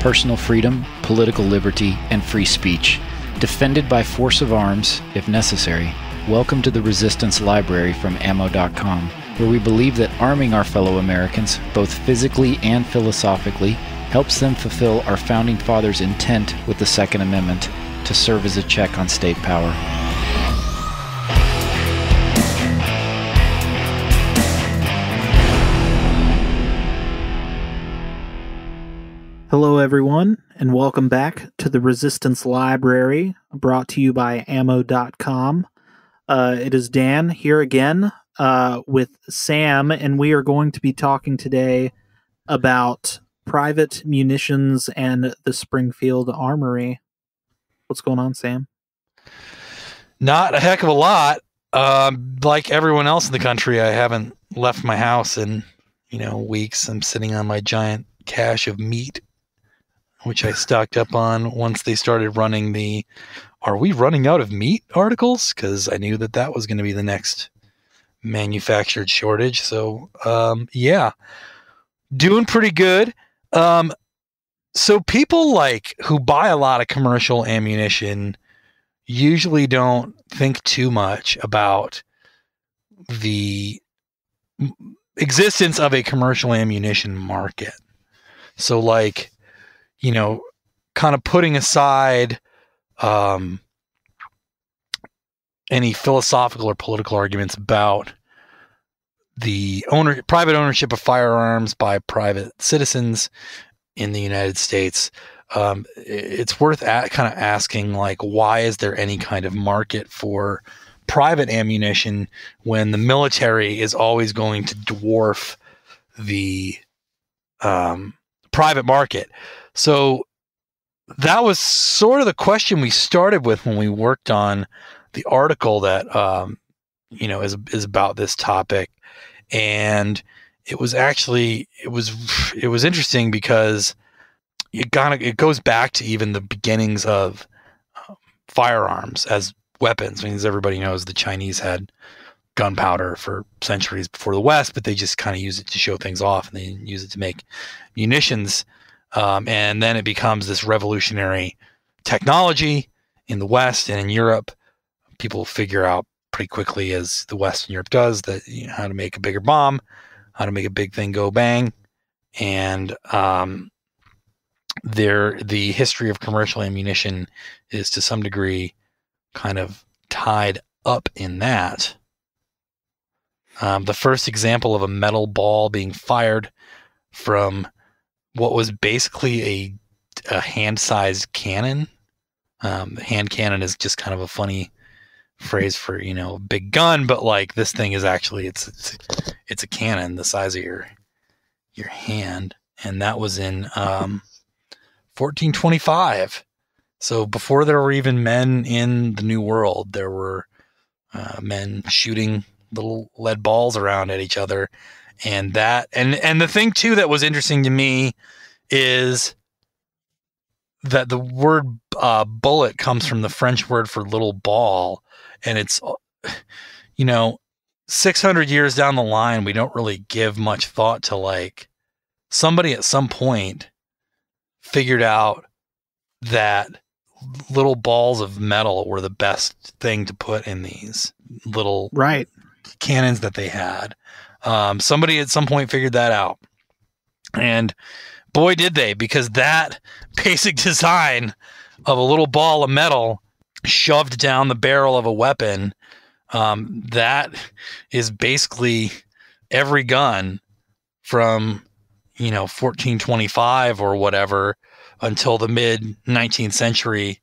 personal freedom, political liberty, and free speech, defended by force of arms, if necessary. Welcome to the Resistance Library from Ammo.com, where we believe that arming our fellow Americans, both physically and philosophically, helps them fulfill our Founding Fathers' intent with the Second Amendment to serve as a check on state power. Hello, everyone, and welcome back to the Resistance Library, brought to you by Ammo.com. Uh, it is Dan here again uh, with Sam, and we are going to be talking today about private munitions and the Springfield Armory. What's going on, Sam? Not a heck of a lot. Um, like everyone else in the country, I haven't left my house in you know weeks. I'm sitting on my giant cache of meat which I stocked up on once they started running the "Are we running out of meat?" articles because I knew that that was going to be the next manufactured shortage. So um, yeah, doing pretty good. Um, so people like who buy a lot of commercial ammunition usually don't think too much about the existence of a commercial ammunition market. So like you know, kind of putting aside um, any philosophical or political arguments about the owner private ownership of firearms by private citizens in the United States. Um, it's worth at, kind of asking like why is there any kind of market for private ammunition when the military is always going to dwarf the um, private market so that was sort of the question we started with when we worked on the article that um, you know is is about this topic, and it was actually it was it was interesting because it kind of it goes back to even the beginnings of um, firearms as weapons. I mean, as everybody knows, the Chinese had gunpowder for centuries before the West, but they just kind of use it to show things off and they use it to make munitions um, and then it becomes this revolutionary technology in the West and in Europe. People figure out pretty quickly, as the West and Europe does, that you know, how to make a bigger bomb, how to make a big thing go bang, and um, there the history of commercial ammunition is to some degree kind of tied up in that. Um, the first example of a metal ball being fired from what was basically a a hand-sized cannon. Um, hand cannon is just kind of a funny phrase for you know big gun, but like this thing is actually it's it's, it's a cannon the size of your your hand, and that was in um, 1425. So before there were even men in the New World, there were uh, men shooting little lead balls around at each other and that and and the thing too that was interesting to me is that the word uh, bullet comes from the French word for little ball, and it's you know 600 years down the line we don't really give much thought to like somebody at some point figured out that little balls of metal were the best thing to put in these little right cannons that they had um, somebody at some point figured that out. And boy, did they, because that basic design of a little ball of metal shoved down the barrel of a weapon, um, that is basically every gun from, you know, 1425 or whatever until the mid 19th century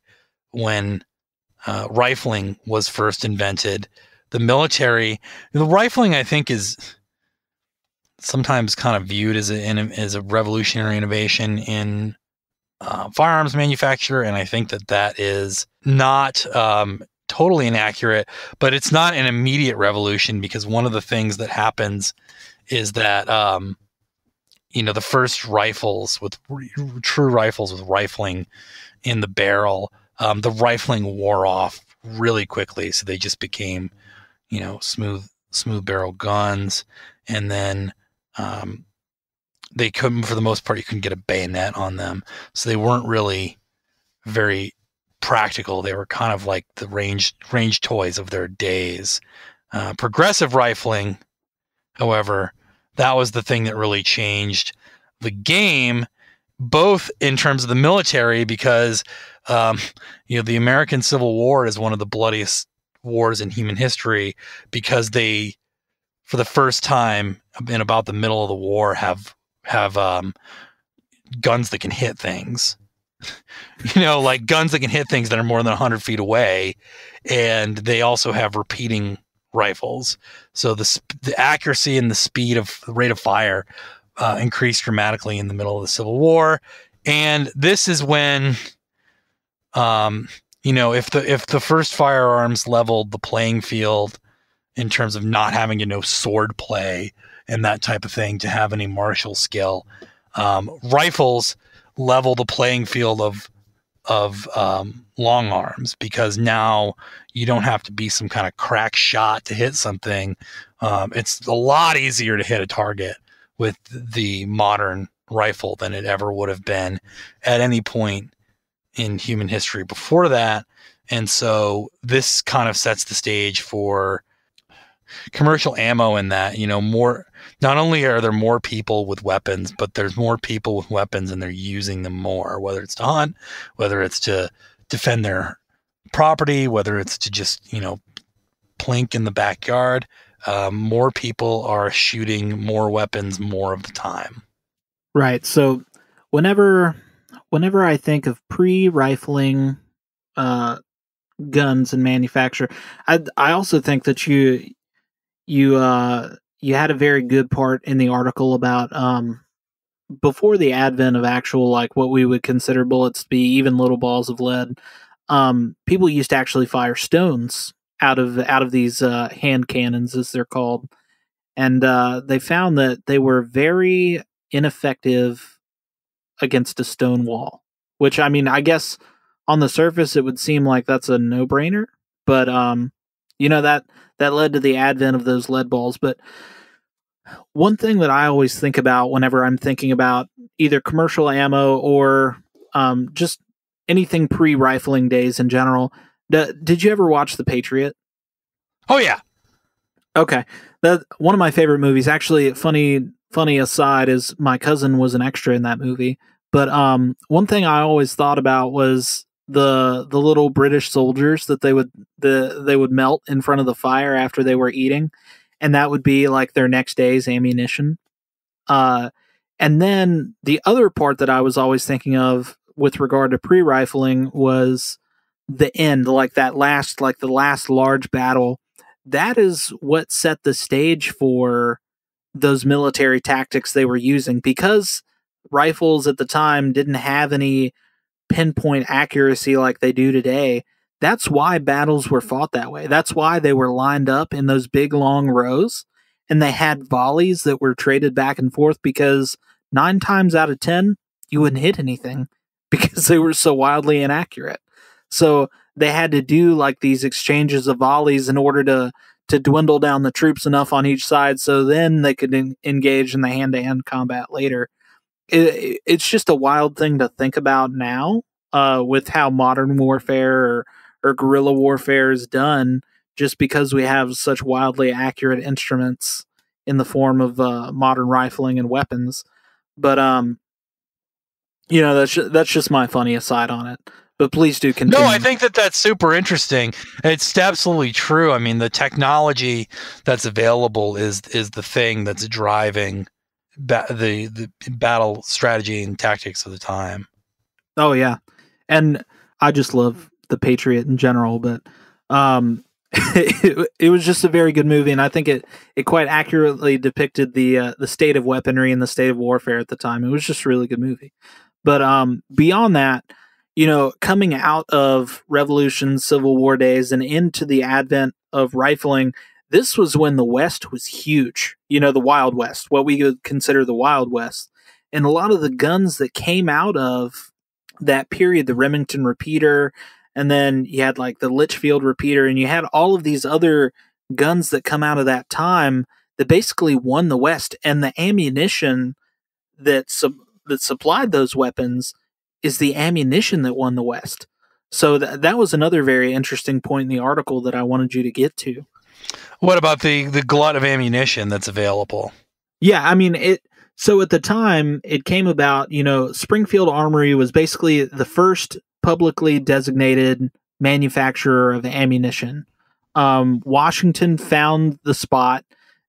when uh, rifling was first invented. The military, the rifling, I think, is sometimes kind of viewed as a as a revolutionary innovation in uh, firearms manufacture, and I think that that is not um, totally inaccurate. But it's not an immediate revolution because one of the things that happens is that um, you know the first rifles with true rifles with rifling in the barrel, um, the rifling wore off really quickly, so they just became you know smooth smooth barrel guns, and then um, they couldn't, for the most part, you couldn't get a bayonet on them, so they weren't really very practical. They were kind of like the range range toys of their days. Uh, progressive rifling, however, that was the thing that really changed the game, both in terms of the military, because um, you know the American Civil War is one of the bloodiest wars in human history because they for the first time in about the middle of the war have have um, guns that can hit things. you know, like guns that can hit things that are more than 100 feet away, and they also have repeating rifles. So the sp- the accuracy and the speed of the rate of fire uh, increased dramatically in the middle of the Civil War, and this is when, um, you know, if the if the first firearms leveled the playing field in terms of not having to know sword play and that type of thing to have any martial skill. Um, rifles level the playing field of of um, long arms because now you don't have to be some kind of crack shot to hit something. Um, it's a lot easier to hit a target with the modern rifle than it ever would have been at any point in human history before that. And so this kind of sets the stage for commercial ammo in that. You know, more not only are there more people with weapons, but there's more people with weapons and they're using them more, whether it's to hunt, whether it's to defend their property, whether it's to just, you know, plink in the backyard. Uh, more people are shooting more weapons more of the time. Right. So whenever whenever I think of pre-rifling uh, guns and manufacture, I I also think that you you uh, you had a very good part in the article about um, before the advent of actual like what we would consider bullets to be even little balls of lead um, people used to actually fire stones out of out of these uh, hand cannons as they're called and uh, they found that they were very ineffective against a stone wall which i mean i guess on the surface it would seem like that's a no-brainer but um, you know that that led to the advent of those lead balls. But one thing that I always think about whenever I'm thinking about either commercial ammo or um, just anything pre-rifling days in general. D- did you ever watch The Patriot? Oh yeah. Okay, that one of my favorite movies. Actually, funny funny aside is my cousin was an extra in that movie. But um, one thing I always thought about was the the little British soldiers that they would the they would melt in front of the fire after they were eating, and that would be like their next day's ammunition. Uh, and then the other part that I was always thinking of with regard to pre rifling was the end, like that last like the last large battle. That is what set the stage for those military tactics they were using because rifles at the time didn't have any pinpoint accuracy like they do today. That's why battles were fought that way. That's why they were lined up in those big long rows and they had volleys that were traded back and forth because nine times out of 10, you wouldn't hit anything because they were so wildly inaccurate. So they had to do like these exchanges of volleys in order to to dwindle down the troops enough on each side so then they could engage in the hand to -hand combat later it, it's just a wild thing to think about now uh, with how modern warfare or, or guerrilla warfare is done just because we have such wildly accurate instruments in the form of uh, modern rifling and weapons but um you know that's just, that's just my funny aside on it but please do continue. No, I think that that's super interesting. It's absolutely true. I mean, the technology that's available is is the thing that's driving ba- the the battle strategy and tactics of the time. Oh yeah, and I just love the Patriot in general, but um, it, it, was just a very good movie, and I think it it quite accurately depicted the uh, the state of weaponry and the state of warfare at the time. It was just a really good movie, but um, beyond that, you know, coming out of Revolution, Civil War days, and into the advent of rifling, this was when the West was huge, you know, the Wild West, what we would consider the Wild West. And a lot of the guns that came out of that period, the Remington repeater, and then you had like the Litchfield repeater, and you had all of these other guns that come out of that time that basically won the West. And the ammunition that su- that supplied those weapons is the ammunition that won the West. So th- that was another very interesting point in the article that I wanted you to get to. What about the the glut of ammunition that's available? Yeah, I mean it. So at the time, it came about. You know, Springfield Armory was basically the first publicly designated manufacturer of ammunition. Um, Washington found the spot.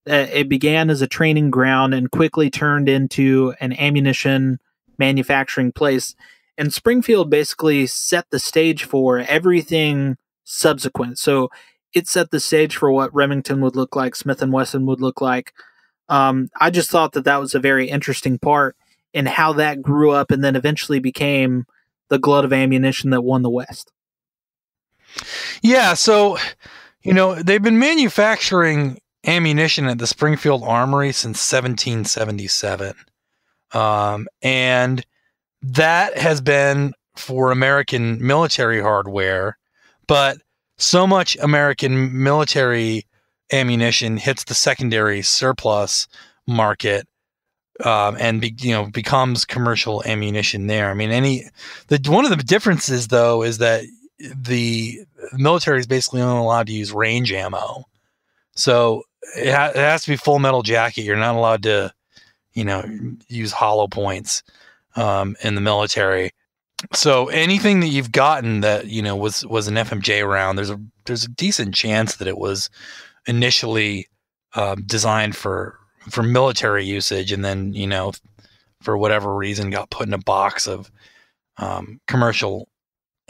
Uh, it began as a training ground and quickly turned into an ammunition manufacturing place. And Springfield basically set the stage for everything subsequent. So it set the stage for what Remington would look like, Smith and Wesson would look like. Um, I just thought that that was a very interesting part in how that grew up and then eventually became the glut of ammunition that won the West. Yeah, so you know they've been manufacturing ammunition at the Springfield Armory since 1777, um, and that has been for American military hardware, but so much American military ammunition hits the secondary surplus market um, and be, you know becomes commercial ammunition there. I mean, any the one of the differences though is that the military is basically only allowed to use range ammo, so it, ha- it has to be full metal jacket. You're not allowed to, you know, use hollow points um, in the military so anything that you've gotten that you know was was an FMJ round, there's a there's a decent chance that it was initially um, designed for for military usage, and then you know for whatever reason got put in a box of um, commercial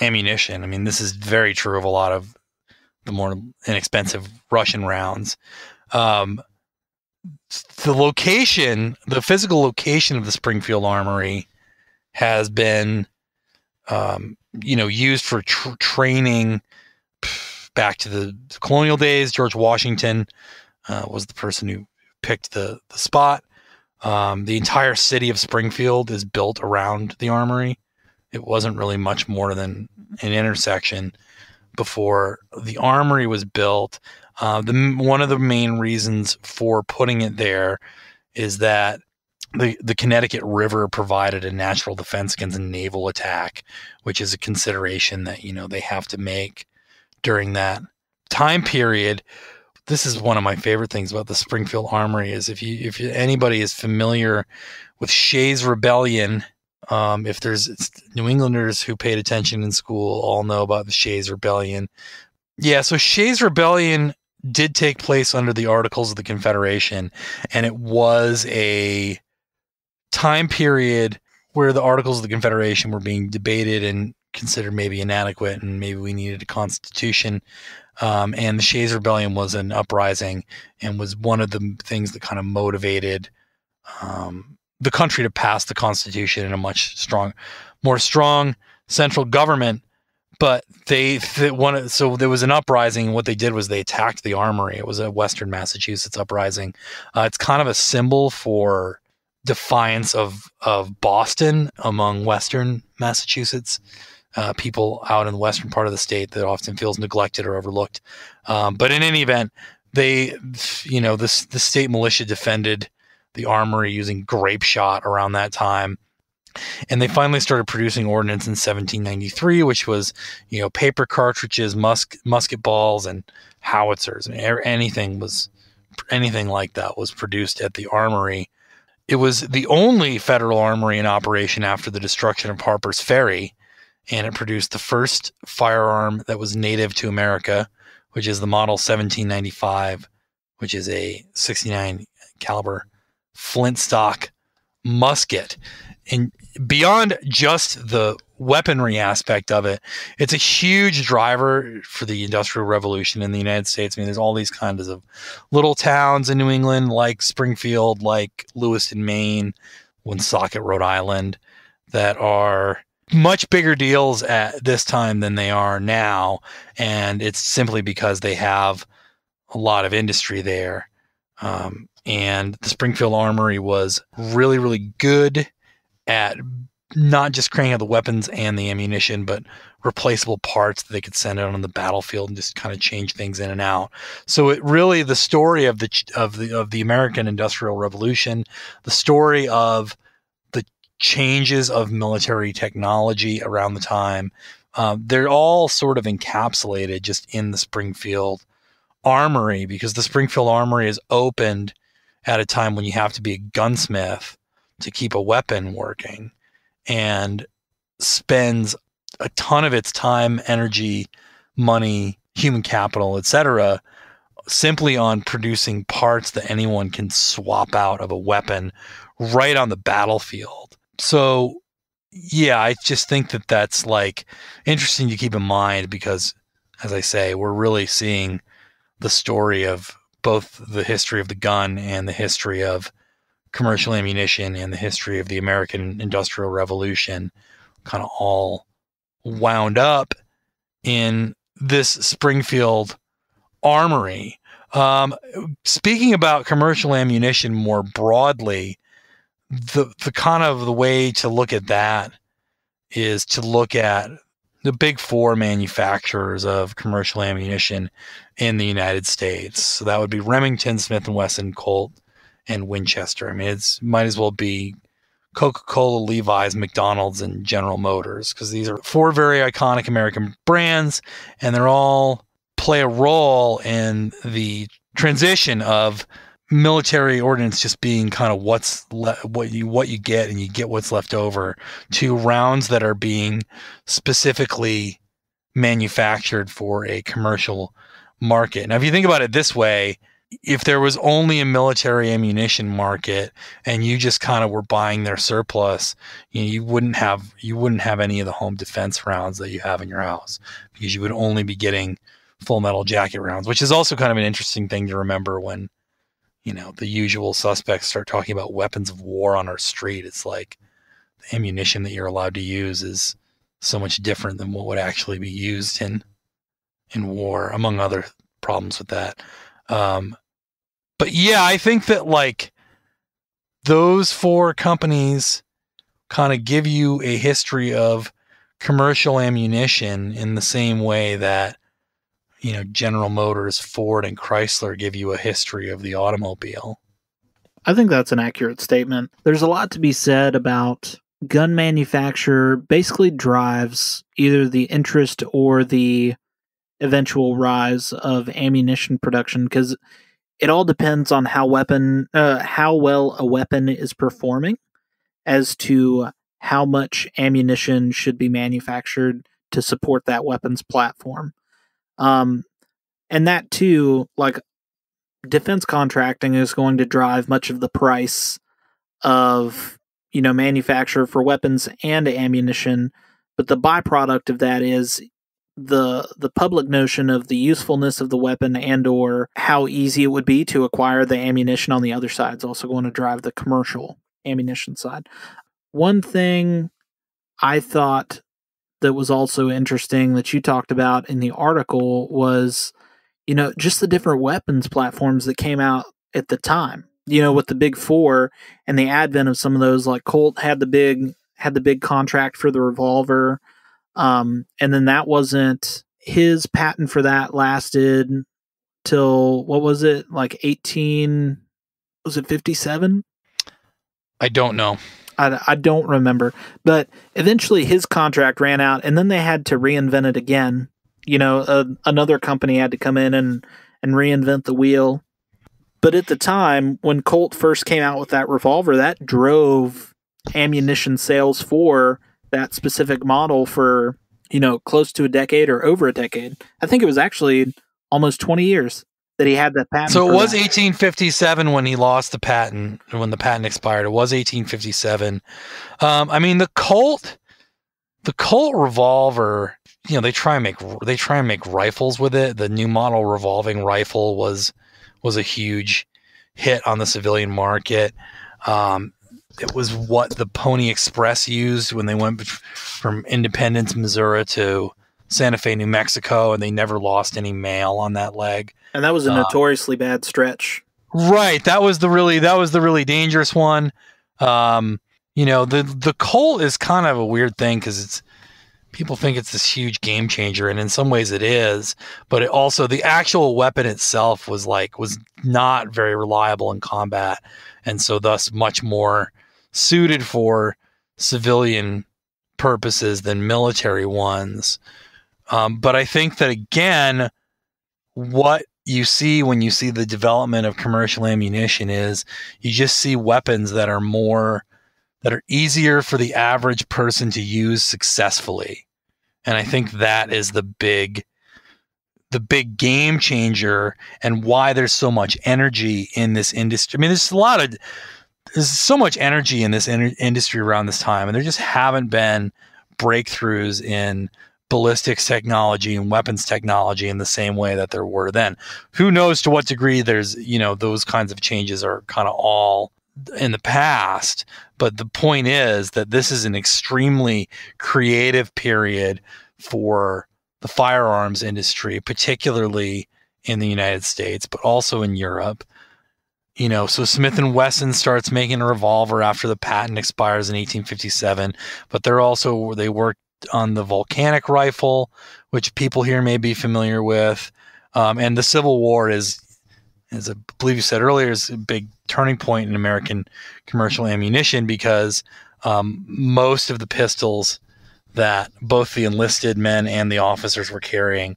ammunition. I mean, this is very true of a lot of the more inexpensive Russian rounds. Um, the location, the physical location of the Springfield Armory, has been um, you know, used for tr- training back to the colonial days. George Washington uh, was the person who picked the the spot. Um, the entire city of Springfield is built around the armory. It wasn't really much more than an intersection before the armory was built. Uh, the one of the main reasons for putting it there is that the, the Connecticut River provided a natural defense against a naval attack, which is a consideration that you know they have to make during that time period. This is one of my favorite things about the Springfield Armory is if you if anybody is familiar with Shays Rebellion, um, if there's New Englanders who paid attention in school, all know about the Shays Rebellion. Yeah, so Shays Rebellion did take place under the Articles of the Confederation, and it was a time period where the Articles of the Confederation were being debated and considered maybe inadequate, and maybe we needed a constitution. Um, and the Shays Rebellion was an uprising and was one of the things that kind of motivated um, the country to pass the Constitution in a much strong, more strong central government. But they, they wanted, so there was an uprising. What they did was they attacked the armory. It was a Western Massachusetts uprising. Uh, it's kind of a symbol for defiance of of Boston among Western Massachusetts uh, people out in the western part of the state that often feels neglected or overlooked. Um, but in any event, they, you know, this the state militia defended the armory using grape shot around that time. And they finally started producing ordnance in 1793, which was, you know, paper cartridges, musk, musket balls, and howitzers. I mean, anything was, anything like that was produced at the armory it was the only federal armory in operation after the destruction of Harper's Ferry, and it produced the first firearm that was native to America, which is the model 1795, which is a 69 caliber flintstock musket. And beyond just the weaponry aspect of it. It's a huge driver for the Industrial Revolution in the United States. I mean, there's all these kinds of little towns in New England, like Springfield, like Lewiston, Maine, Woonsocket, Rhode Island, that are much bigger deals at this time than they are now. And it's simply because they have a lot of industry there. Um, and the Springfield Armory was really, really good at not just creating out the weapons and the ammunition, but replaceable parts that they could send out on the battlefield and just kind of change things in and out. So it really the story of the of the of the American Industrial Revolution, the story of the changes of military technology around the time. Um, they're all sort of encapsulated just in the Springfield Armory because the Springfield Armory is opened at a time when you have to be a gunsmith to keep a weapon working and spends a ton of its time, energy, money, human capital, etc., simply on producing parts that anyone can swap out of a weapon right on the battlefield. So, yeah, I just think that that's like interesting to keep in mind because, as I say, we're really seeing the story of both the history of the gun and the history of commercial ammunition and the history of the American Industrial Revolution kind of all wound up in this Springfield armory. Um, speaking about commercial ammunition more broadly, the the kind of the way to look at that is to look at the big four manufacturers of commercial ammunition in the United States. So that would be Remington, Smith and Wesson, Colt, and Winchester. I mean, it's might as well be Coca Cola, Levi's, McDonald's, and General Motors because these are four very iconic American brands, and they're all play a role in the transition of military ordnance just being kind of what's le- what you what you get and you get what's left over to rounds that are being specifically manufactured for a commercial market. Now if you think about it this way, if there was only a military ammunition market and you just kind of were buying their surplus, you, know, you, wouldn't have you wouldn't have any of the home defense rounds that you have in your house because you would only be getting full metal jacket rounds, which is also kind of an interesting thing to remember when you know the usual suspects start talking about weapons of war on our street. It's like the ammunition that you're allowed to use is so much different than what would actually be used in in war, among other problems with that. Um, but yeah, I think that like those four companies kind of give you a history of commercial ammunition in the same way that you know General Motors, Ford, and Chrysler give you a history of the automobile. I think that's an accurate statement. There's a lot to be said about gun manufacturer basically drives either the interest or the eventual rise of ammunition production because it all depends on how weapon uh, how well a weapon is performing as to how much ammunition should be manufactured to support that weapons platform um, and that too like defense contracting is going to drive much of the price of you know manufacture for weapons and ammunition but the byproduct of that is the the public notion of the usefulness of the weapon and or how easy it would be to acquire the ammunition on the other side is also going to drive the commercial ammunition side. One thing I thought that was also interesting that you talked about in the article was you know just the different weapons platforms that came out at the time. You know, with the big 4 and the advent of some of those like Colt had the big had the big contract for the revolver. Um, and then that wasn't his patent for that lasted till what was it like 18 was it 57 i don't know I, I don't remember but eventually his contract ran out and then they had to reinvent it again you know another company had to come in and and reinvent the wheel but at the time when colt first came out with that revolver that drove ammunition sales for that specific model for you know close to a decade or over a decade. I think it was actually almost 20 years that he had that patent. So it was that. 1857 when he lost the patent, when the patent expired. It was 1857. Um, I mean, the Colt, the Colt revolver. You know, they try and make they try and make rifles with it. The new model revolving rifle was was a huge hit on the civilian market. Um, it was what the Pony Express used when they went from Independence, Missouri to Santa Fe, New Mexico, and they never lost any mail on that leg. And that was a uh, notoriously bad stretch. Right. That was the really that was the really dangerous one. Um, you know, the the colt is kind of a weird thing because it's people think it's this huge game changer, and in some ways it is, but it also the actual weapon itself was like was not very reliable in combat, and so thus much more suited for civilian purposes than military ones. Um, but I think that again, what you see when you see the development of commercial ammunition is you just see weapons that are more that are easier for the average person to use successfully. And I think that is the big the big game changer and why there's so much energy in this industry. I mean, there's a lot of there's so much energy in this in industry around this time, and there just haven't been breakthroughs in ballistics technology and weapons technology in the same way that there were then. Who knows to what degree there's, you know, those kinds of changes are kind of all in the past. But the point is that this is an extremely creative period for the firearms industry, particularly in the United States, but also in Europe you know so smith and wesson starts making a revolver after the patent expires in 1857 but they're also they worked on the volcanic rifle which people here may be familiar with um, and the civil war is as i believe you said earlier is a big turning point in american commercial ammunition because um, most of the pistols that both the enlisted men and the officers were carrying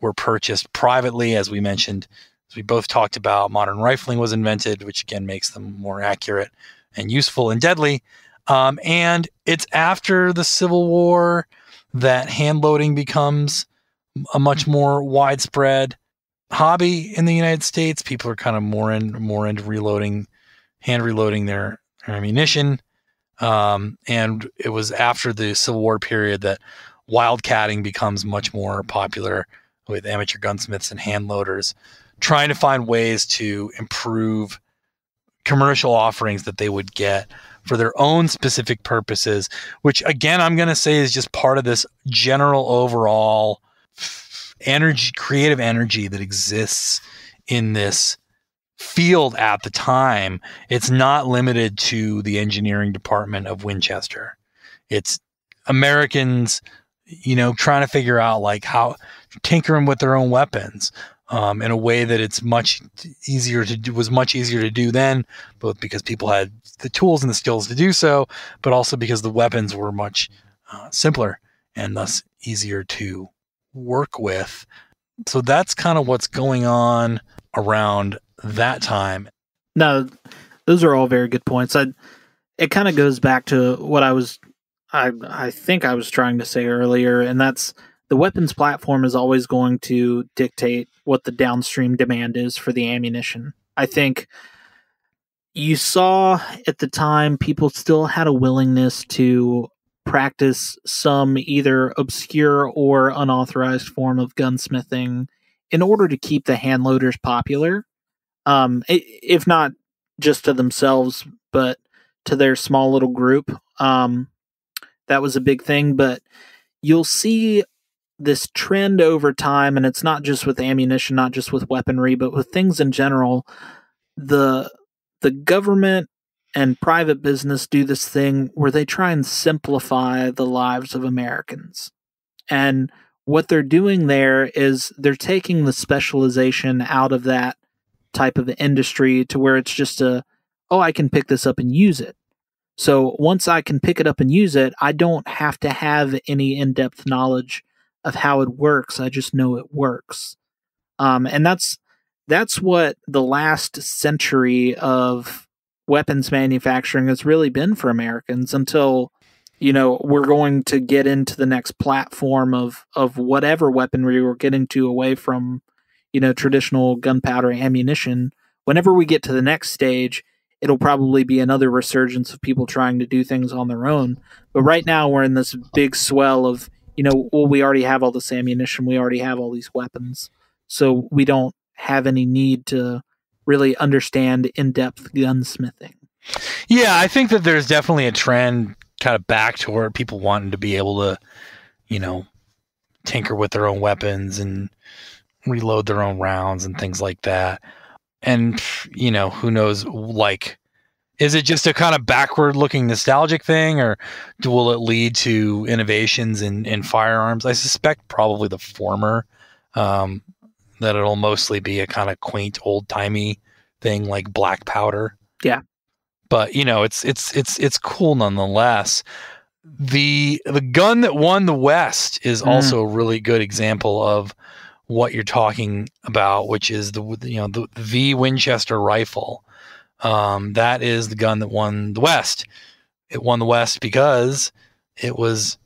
were purchased privately as we mentioned as we both talked about, modern rifling was invented, which again makes them more accurate and useful and deadly. Um, and it's after the Civil War that hand loading becomes a much more widespread hobby in the United States. People are kind of more in more into reloading, hand reloading their, their ammunition. Um, and it was after the Civil War period that wildcatting becomes much more popular with amateur gunsmiths and hand loaders trying to find ways to improve commercial offerings that they would get for their own specific purposes, which again, I'm going to say is just part of this general overall energy, creative energy that exists in this field at the time. It's not limited to the engineering department of Winchester. It's Americans, you know, trying to figure out like how tinkering with their own weapons, um, in a way that it's much easier to do, was much easier to do then, both because people had the tools and the skills to do so, but also because the weapons were much uh, simpler and thus easier to work with. So that's kind of what's going on around that time. No, those are all very good points. I, it kind of goes back to what I was, I I think I was trying to say earlier, and that's the weapons platform is always going to dictate what the downstream demand is for the ammunition. I think you saw at the time people still had a willingness to practice some either obscure or unauthorized form of gunsmithing in order to keep the handloaders popular. Um, if not just to themselves, but to their small little group. Um, that was a big thing, but you'll see this trend over time, and it's not just with ammunition, not just with weaponry, but with things in general. The the government and private business do this thing where they try and simplify the lives of Americans. And what they're doing there is they're taking the specialization out of that type of industry to where it's just a, oh, I can pick this up and use it. So once I can pick it up and use it, I don't have to have any in depth knowledge of how it works. I just know it works. Um, and that's that's what the last century of weapons manufacturing has really been for Americans until you know we're going to get into the next platform of of whatever weaponry we're getting to away from you know traditional gunpowder ammunition whenever we get to the next stage it'll probably be another resurgence of people trying to do things on their own but right now we're in this big swell of you know, well, we already have all this ammunition, we already have all these weapons, so we don't have any need to really understand in depth gunsmithing. Yeah, I think that there's definitely a trend kind of back toward people wanting to be able to, you know, tinker with their own weapons and reload their own rounds and things like that. And you know, who knows like is it just a kind of backward looking nostalgic thing, or will it lead to innovations in, in firearms? I suspect probably the former, um, that it'll mostly be a kind of quaint, old timey thing like black powder. Yeah. But you know, it's it's it's it's cool nonetheless. The the gun that won the West is mm. also a really good example of what you're talking about, which is the you know the, the Winchester rifle um, that is the gun that won the West. It won the West because it was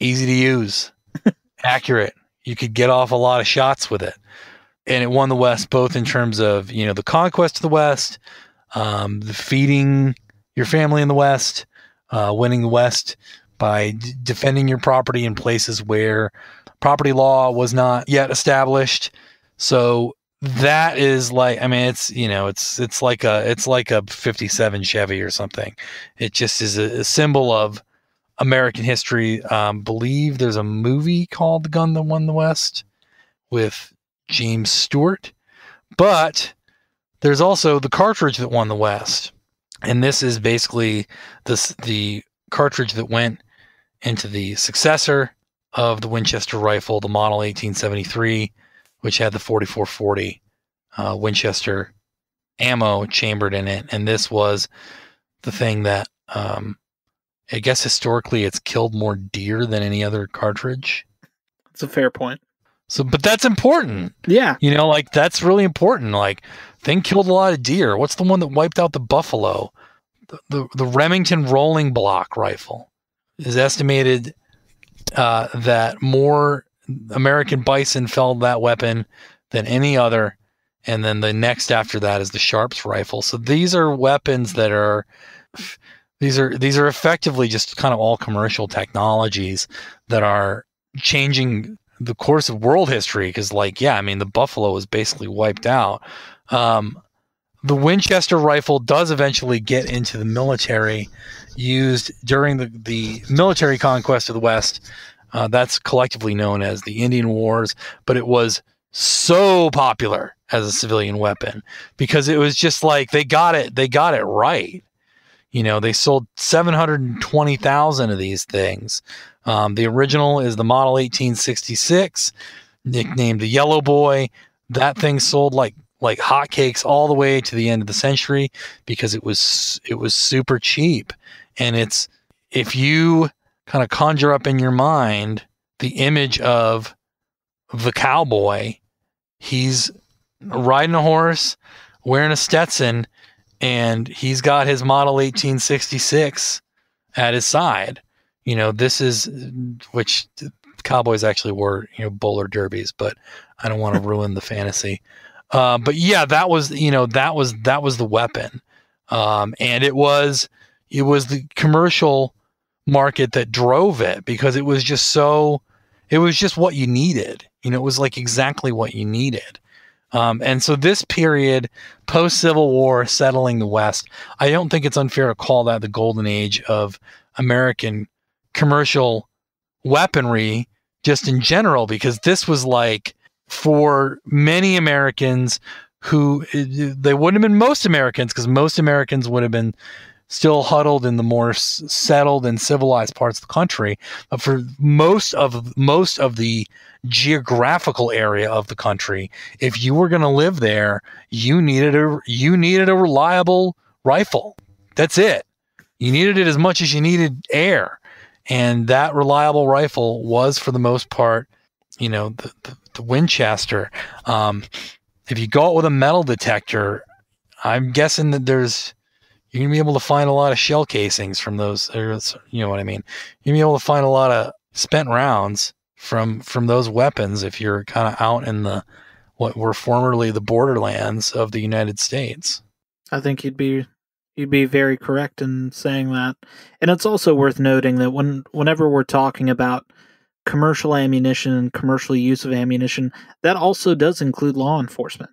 easy to use, accurate. You could get off a lot of shots with it. And it won the West both in terms of, you know, the conquest of the West, um, the feeding your family in the West, uh, winning the West by defending your property in places where property law was not yet established. So that is like i mean it's you know it's it's like a it's like a 57 chevy or something it just is a, a symbol of american history um believe there's a movie called the gun that won the west with james stewart but there's also the cartridge that won the west and this is basically this the cartridge that went into the successor of the winchester rifle the model 1873 which had the 4440 uh, Winchester ammo chambered in it, and this was the thing that um, I guess historically it's killed more deer than any other cartridge. That's a fair point. So, but that's important. Yeah, you know, like that's really important. Like, thing killed a lot of deer. What's the one that wiped out the buffalo? The the, the Remington rolling block rifle is estimated uh, that more American bison felled that weapon than any other. And then the next after that is the Sharps rifle. So these are weapons that are these are these are effectively just kind of all commercial technologies that are changing the course of world history because like yeah i mean the buffalo was basically wiped out um, the winchester rifle does eventually get into the military used during the, the military conquest of the west uh, that's collectively known as the Indian Wars, but it was so popular as a civilian weapon because it was just like they got it, they got it right. You know, they sold 720,000 of these things. Um, the original is the Model 1866, nicknamed the Yellow Boy. That thing sold like like hotcakes all the way to the end of the century because it was it was super cheap and it's if you kind of conjure up in your mind the image of the cowboy. He's riding a horse, wearing a Stetson, and he's got his model 1866 at his side. You know, this is which cowboys actually were, you know, bowler derbies, but I don't want to ruin the fantasy. Uh, but yeah, that was you know that was that was the weapon, um, and it was it was the commercial market that drove it because it was just so it was just what you needed you know it was like exactly what you needed um, and so this period post civil war settling the west i don't think it's unfair to call that the golden age of american commercial weaponry just in general because this was like for many americans who eh, they wouldn't have been most americans because most americans would have been still huddled in the more s- settled and civilized parts of the country. But for most of most of the geographical area of the country, if you were going to live there, you needed a you needed a reliable rifle. That's it. You needed it as much as you needed air, and that reliable rifle was, for the most part, you know, the, the, the Winchester. Um, if you go out with a metal detector, I'm guessing that there's you're gonna be able to find a lot of shell casings from those or you know what i mean you're gonna be able to find a lot of spent rounds from from those weapons if you're kind of out in the what were formerly the borderlands of the united states i think you'd be you'd be very correct in saying that and it's also worth noting that when whenever we're talking about commercial ammunition and commercial use of ammunition that also does include law enforcement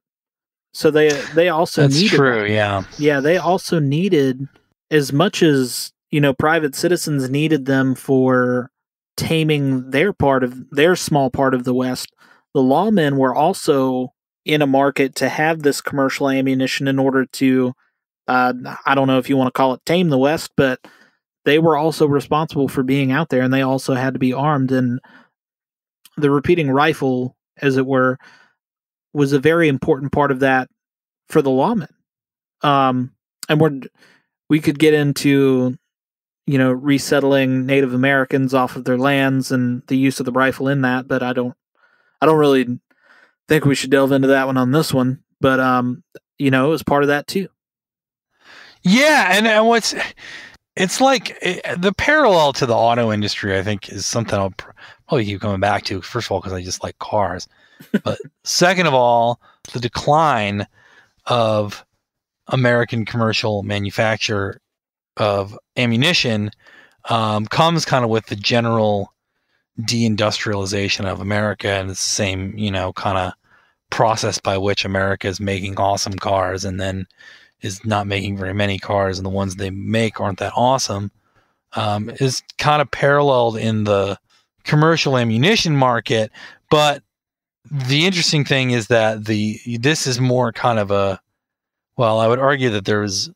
so they they also That's needed, true, yeah. Yeah, they also needed as much as, you know, private citizens needed them for taming their part of their small part of the West, the lawmen were also in a market to have this commercial ammunition in order to uh, I don't know if you want to call it tame the West, but they were also responsible for being out there and they also had to be armed and the repeating rifle, as it were, was a very important part of that for the lawmen. Um, and we're we could get into you know resettling Native Americans off of their lands and the use of the rifle in that, but I don't I don't really think we should delve into that one on this one. But um, you know, it was part of that too. Yeah, and, and what's it's like it, eh, the parallel to the auto industry, I think, is something I'll probably keep coming back to. First of all, because I just like cars, but second of all, the decline of American commercial manufacture of ammunition um, comes kind of with the general deindustrialization of America and the same, you know, kind of process by which America is making awesome cars and then is not making very many cars and the ones they make aren't that awesome um, is kind of paralleled in the commercial ammunition market, but the interesting thing is that the this is more kind of a well, I would argue that there was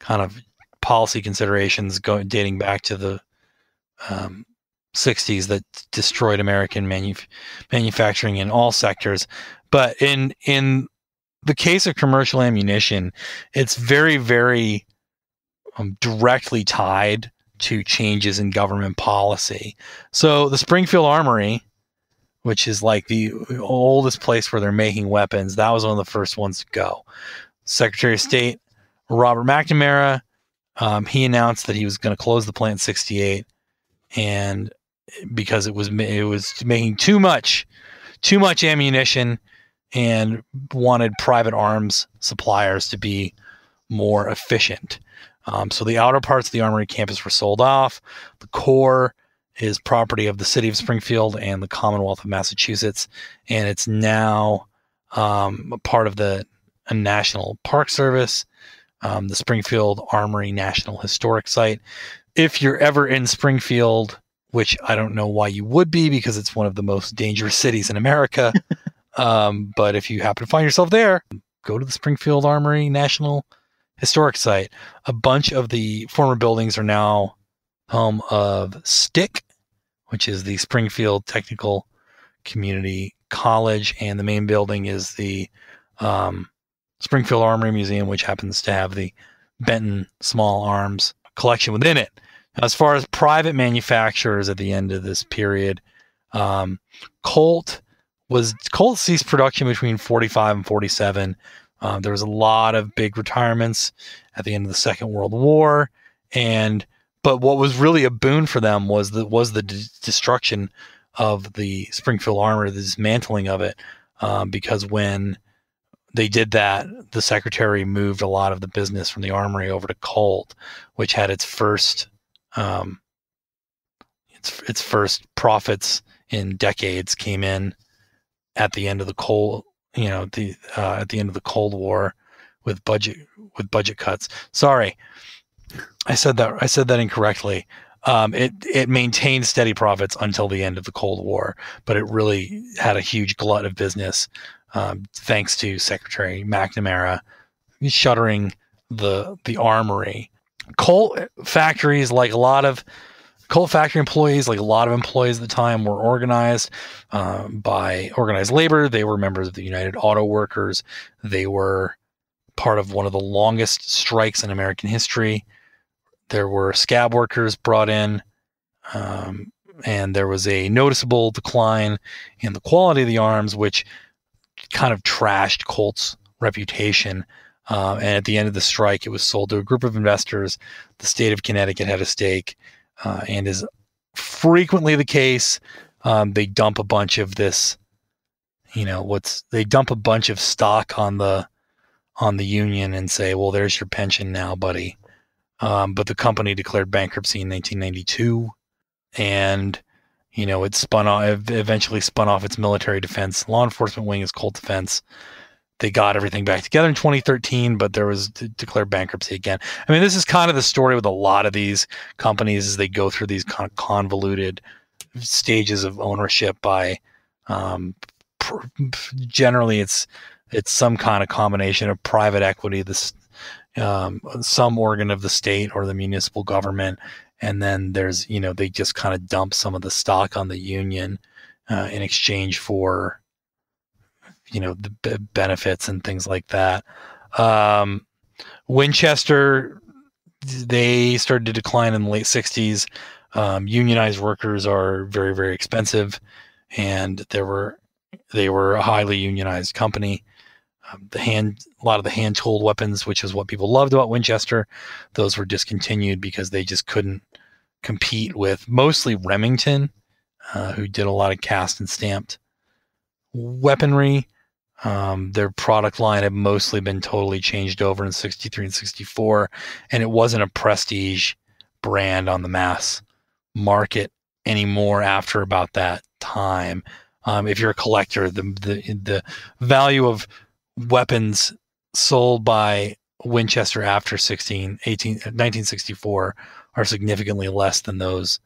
kind of policy considerations going dating back to the um, 60s that destroyed American manu- manufacturing in all sectors. But in in the case of commercial ammunition, it's very very um, directly tied to changes in government policy. So the Springfield Armory which is like the oldest place where they're making weapons. That was one of the first ones to go. Secretary of oh. State Robert McNamara, um, he announced that he was going to close the plant 68, and because it was it was making too much, too much ammunition, and wanted private arms suppliers to be more efficient. Um, so the outer parts of the armory campus were sold off. The core is property of the city of Springfield and the Commonwealth of Massachusetts, and it's now um, part of the National Park Service, um, the Springfield Armory National Historic Site. If you're ever in Springfield, which I don't know why you would be because it's one of the most dangerous cities in America, um, but if you happen to find yourself there, go to the Springfield Armory National Historic Site. A bunch of the former buildings are now home of Stick, which is the Springfield Technical Community College, and the main building is the um, Springfield Armory Museum, which happens to have the Benton Small Arms collection within it. As far as private manufacturers at the end of this period, um, Colt was Colt ceased production between 45 and 47. Um, there was a lot of big retirements at the end of the Second World War, and but what was really a boon for them was the was the d- destruction of the Springfield armor, the dismantling of it, um, because when they did that, the secretary moved a lot of the business from the armory over to Colt, which had its first um, its its first profits in decades came in at the end of the cold you know the uh, at the end of the cold war with budget with budget cuts sorry I said that I said that incorrectly. Um, it it maintained steady profits until the end of the Cold War, but it really had a huge glut of business um, thanks to Secretary McNamara shuttering the the armory. Coal factories, like a lot of coal factory employees, like a lot of employees at the time, were organized um, by organized labor. They were members of the United Auto Workers. They were part of one of the longest strikes in American history there were scab workers brought in, um, and there was a noticeable decline in the quality of the arms, which kind of trashed Colt's reputation. Uh, and at the end of the strike, it was sold to a group of investors. The state of Connecticut had a stake, uh, and is frequently the case. Um, they dump a bunch of this, you know, what's they dump a bunch of stock on the on the union and say, "Well, there's your pension now, buddy." Um, but the company declared bankruptcy in 1992, and you know it spun off. Eventually, spun off its military defense law enforcement wing as Colt Defense. They got everything back together in 2013, but there was de- declared bankruptcy again. I mean, this is kind of the story with a lot of these companies as they go through these kind of convoluted stages of ownership by um, pr- generally it's it's some kind of combination of private equity, this um, some organ of the state or the municipal government, and then there's you know they just kind of dump some of the stock on the union uh, in exchange for you know the benefits and things like that. Um, Winchester, they started to decline in the late '60s. Um, unionized workers are very very expensive, and there were they were a highly unionized company um, the hand, a lot of the hand tooled weapons, which is what people loved about Winchester, those were discontinued because they just couldn't compete with mostly Remington, uh, who did a lot of cast and stamped weaponry. Um, their product line had mostly been totally changed over in 63 and 64, and it wasn't a prestige brand on the mass market anymore after about that time. Um, if you're a collector, the, the the value of weapons sold by Winchester after 16, 18, 1964 uh, are significantly less than those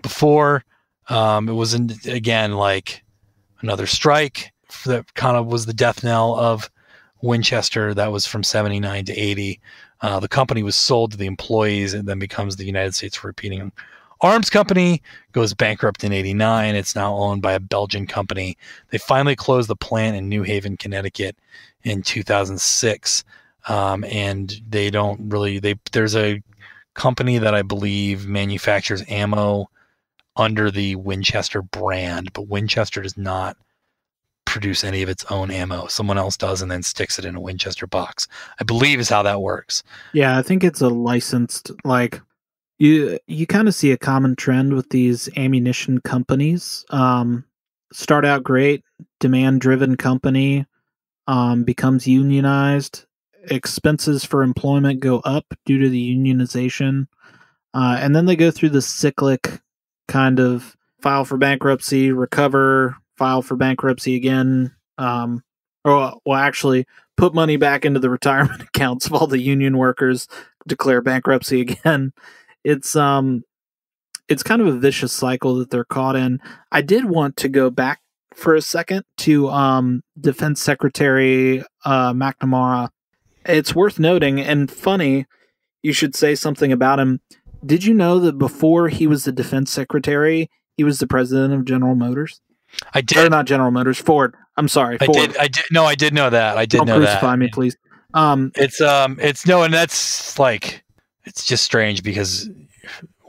before. Um, it was, again, like another strike that kind of was the death knell of Winchester. That was from 79 to 80. Uh, the company was sold to the employees and then becomes the United States Repeating Arms Company goes bankrupt in 89. It's now owned by a Belgian company. They finally closed the plant in New Haven, Connecticut in 2006. Um, and they don't really, they, there's a company that I believe manufactures ammo under the Winchester brand, but Winchester does not produce any of its own ammo. Someone else does and then sticks it in a Winchester box. I believe is how that works. Yeah, I think it's a licensed like you you kind of see a common trend with these ammunition companies. Um, start out great, demand driven company, um, becomes unionized. Expenses for employment go up due to the unionization, uh, and then they go through the cyclic kind of file for bankruptcy, recover, file for bankruptcy again. Um, or well, actually, put money back into the retirement accounts of all the union workers, declare bankruptcy again it's um it's kind of a vicious cycle that they're caught in. I did want to go back for a second to um, Defense Secretary uh, McNamara. It's worth noting and funny, you should say something about him. Did you know that before he was the Defense Secretary, he was the president of General Motors? I did. Or not General Motors, Ford. I'm sorry. Ford. I did. I did. No, I did know that. I did Don't know crucify that. me, please. Um, it's um, it's no, and that's like it's just strange because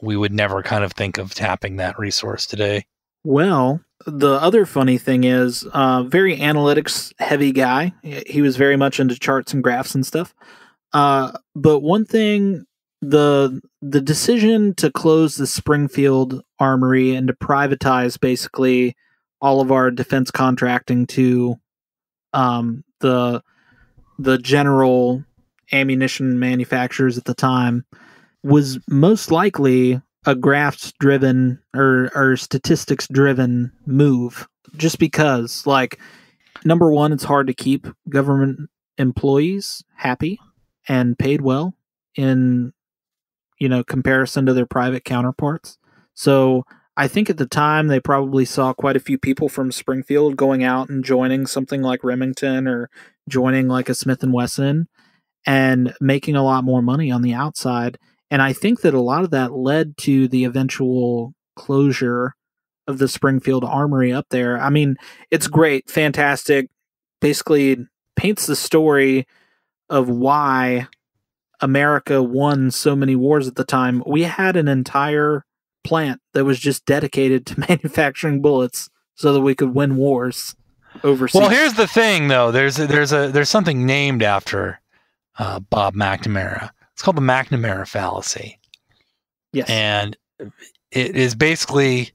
we would never kind of think of tapping that resource today. Well, the other funny thing is, uh, very analytics heavy guy. He was very much into charts and graphs and stuff. Uh, but one thing, the the decision to close the Springfield Armory and to privatize basically all of our defense contracting to um, the the general ammunition manufacturers at the time was most likely a graphs driven or, or statistics driven move just because like number one it's hard to keep government employees happy and paid well in you know comparison to their private counterparts so i think at the time they probably saw quite a few people from springfield going out and joining something like remington or joining like a smith and wesson and making a lot more money on the outside. And I think that a lot of that led to the eventual closure of the Springfield Armory up there. I mean, it's great, fantastic, basically paints the story of why America won so many wars at the time. We had an entire plant that was just dedicated to manufacturing bullets so that we could win wars overseas. Well, here's the thing though. There's a, there's a there's something named after uh, Bob McNamara. It's called the McNamara fallacy. Yes. And it is basically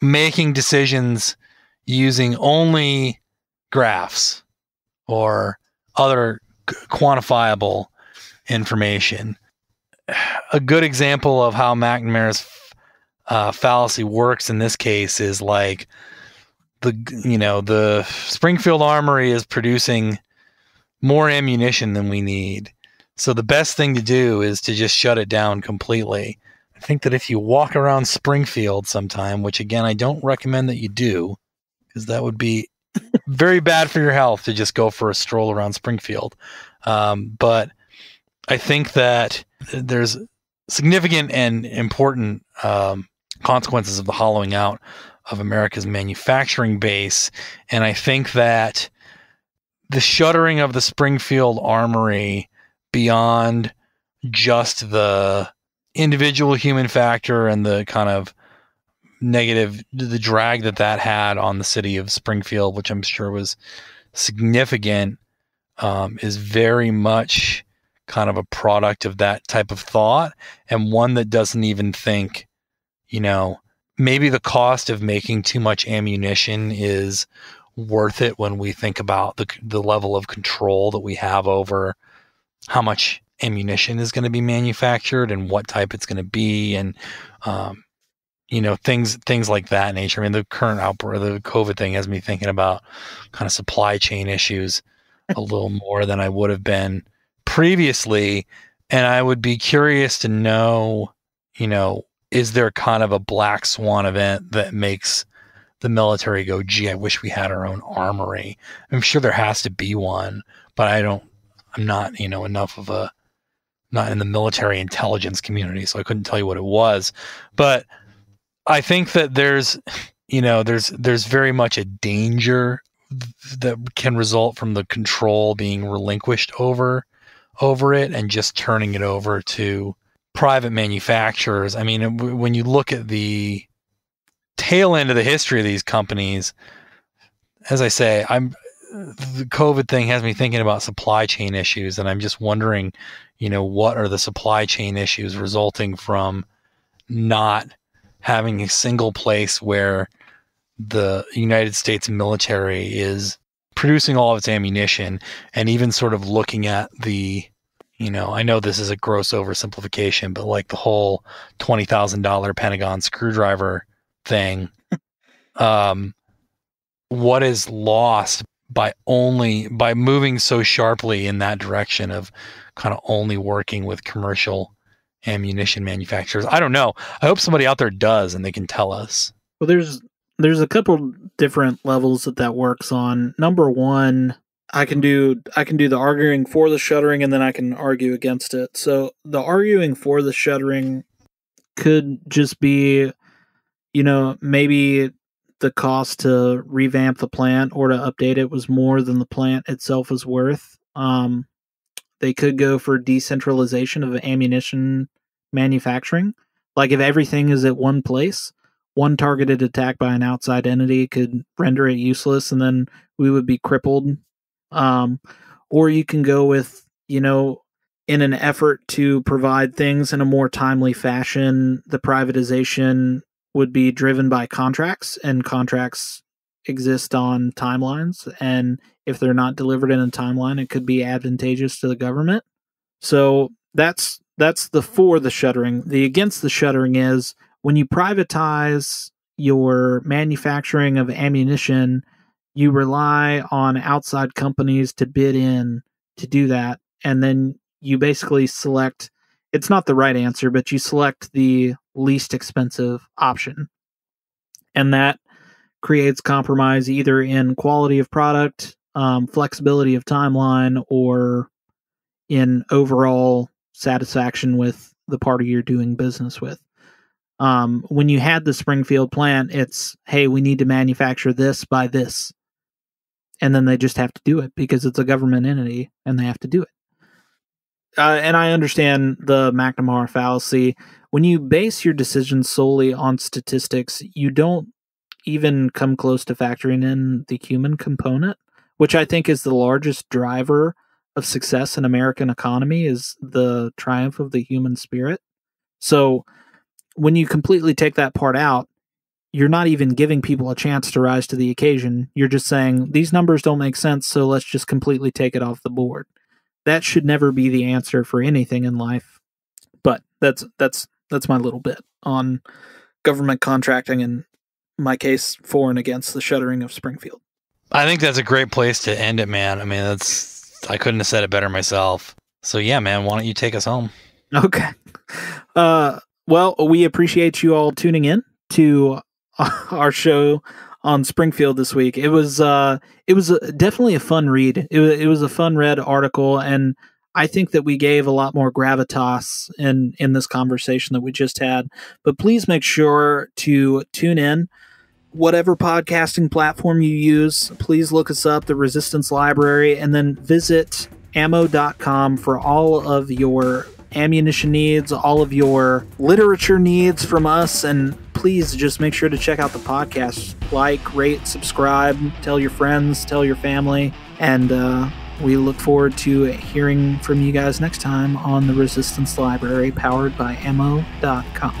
making decisions using only graphs or other quantifiable information. A good example of how McNamara's uh, fallacy works in this case is like the you know the Springfield Armory is producing more ammunition than we need. So the best thing to do is to just shut it down completely. I think that if you walk around Springfield sometime, which again, I don't recommend that you do, because that would be very bad for your health to just go for a stroll around Springfield. Um, but I think that there's significant and important um, consequences of the hollowing out of America's manufacturing base. And I think that the shuttering of the Springfield Armory beyond just the individual human factor and the kind of negative the drag that that had on the city of Springfield, which I'm sure was significant, um, is very much kind of a product of that type of thought and one that doesn't even think, you know, maybe the cost of making too much ammunition is worth it when we think about the the level of control that we have over how much ammunition is going to be manufactured and what type it's going to be and um, you know things things like that nature. I mean, the current outbreak, the COVID thing, has me thinking about kind of supply chain issues a little more than I would have been previously, and I would be curious to know, you know, is there kind of a black swan event that makes the military go, gee, I wish we had our own armory. I'm sure there has to be one, but I don't, I'm not, you know, enough of a, not in the military intelligence community, so I couldn't tell you what it was. But I think that there's, you know, there's, there's very much a danger that can result from the control being relinquished over, over it and just turning it over to private manufacturers. I mean, when you look at the, tail end of the history of these companies, as I say, I'm the COVID thing has me thinking about supply chain issues, and I'm just wondering, you know, what are the supply chain issues resulting from not having a single place where the United States military is producing all of its ammunition, and even sort of looking at the you know, I know this is a gross oversimplification, but like the whole $20,000 Pentagon screwdriver thing um what is lost by only by moving so sharply in that direction of kind of only working with commercial ammunition manufacturers i don't know i hope somebody out there does and they can tell us well there's there's a couple different levels that that works on number one i can do i can do the arguing for the shuttering and then i can argue against it so the arguing for the shuttering could just be you know, maybe the cost to revamp the plant or to update it was more than the plant itself was worth. Um, they could go for decentralization of ammunition manufacturing. Like if everything is at one place, one targeted attack by an outside entity could render it useless, and then we would be crippled. Um, or you can go with you know in an effort to provide things in a more timely fashion, the privatization would be driven by contracts, and contracts exist on timelines. And if they're not delivered in a timeline, it could be advantageous to the government. So that's that's the for the shuttering. The against the shuttering is when you privatize your manufacturing of ammunition, you rely on outside companies to bid in to do that, and then you basically select it's not the right answer, but you select the least expensive option. And that creates compromise either in quality of product, um, flexibility of timeline, or in overall satisfaction with the party you're doing business with. Um, when you had the Springfield plant, it's hey, we need to manufacture this by this. And then they just have to do it because it's a government entity and they have to do it uh, and I understand the McNamara fallacy. When you base your decision solely on statistics, you don't even come close to factoring in the human component, which I think is the largest driver of success in American economy is the triumph of the human spirit. So when you completely take that part out, you're not even giving people a chance to rise to the occasion. You're just saying these numbers don't make sense, so let's just completely take it off the board that should never be the answer for anything in life. But that's that's that's my little bit on government contracting and my case for and against the shuttering of Springfield. I think that's a great place to end it, man. I mean, that's I couldn't have said it better myself. So yeah, man, why don't you take us home? Okay. Uh well, we appreciate you all tuning in to our show on Springfield this week. It was uh, it was a, definitely a fun read. It was, it was a fun read article, and I think that we gave a lot more gravitas in in this conversation that we just had. But please make sure to tune in. Whatever podcasting platform you use, please look us up, the Resistance Library, and then visit ammo.com for all of your ammunition needs, all of your literature needs from us, and please just make sure to check out the podcast. Like, rate, subscribe, tell your friends, tell your family, and uh, we look forward to hearing from you guys next time on the Resistance Library, powered by MO.com.